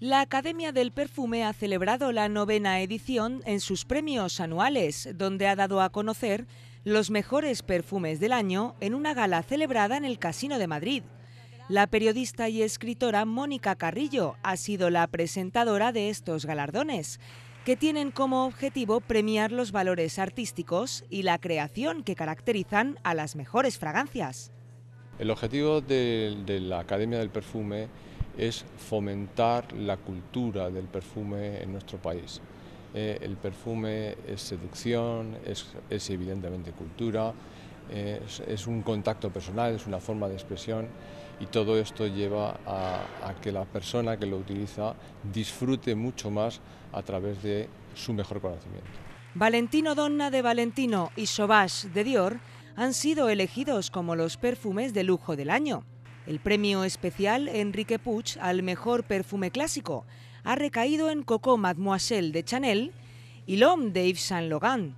La Academia del Perfume ha celebrado la novena edición en sus premios anuales, donde ha dado a conocer los mejores perfumes del año en una gala celebrada en el Casino de Madrid. La periodista y escritora Mónica Carrillo ha sido la presentadora de estos galardones, que tienen como objetivo premiar los valores artísticos y la creación que caracterizan a las mejores fragancias. El objetivo de, la Academia del Perfume es fomentar la cultura del perfume en nuestro país. Eh, el perfume es seducción, es, evidentemente cultura, es, un contacto personal, es una forma de expresión y todo esto lleva a, a que la persona que lo utiliza disfrute mucho más a través de su mejor conocimiento. Valentino Donna de Valentino y Sauvage de Dior han sido elegidos como los perfumes de lujo del año. El premio especial Enrique Puch al mejor perfume clásico ha recaído en Coco Mademoiselle de Chanel y L'Homme de Yves Saint logan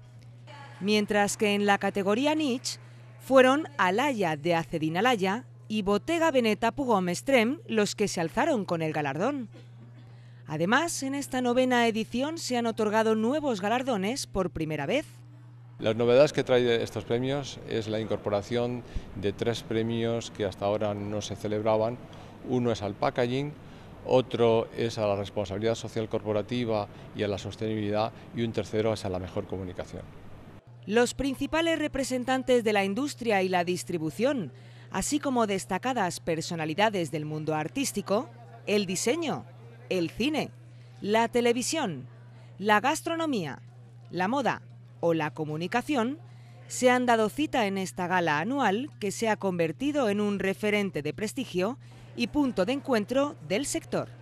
mientras que en la categoría Niche fueron Alaya de Acedin Alaya y Bottega Veneta Pugom Extrem los que se alzaron con el galardón. Además, en esta novena edición se han otorgado nuevos galardones por primera vez. Las novedades que trae estos premios es la incorporación de tres premios que hasta ahora no se celebraban. Uno es al packaging, otro es a la responsabilidad social corporativa y a la sostenibilidad y un tercero es a la mejor comunicación. Los principales representantes de la industria y la distribución, así como destacadas personalidades del mundo artístico, el diseño, el cine, la televisión, la gastronomía, la moda, o la comunicación, se han dado cita en esta gala anual que se ha convertido en un referente de prestigio y punto de encuentro del sector.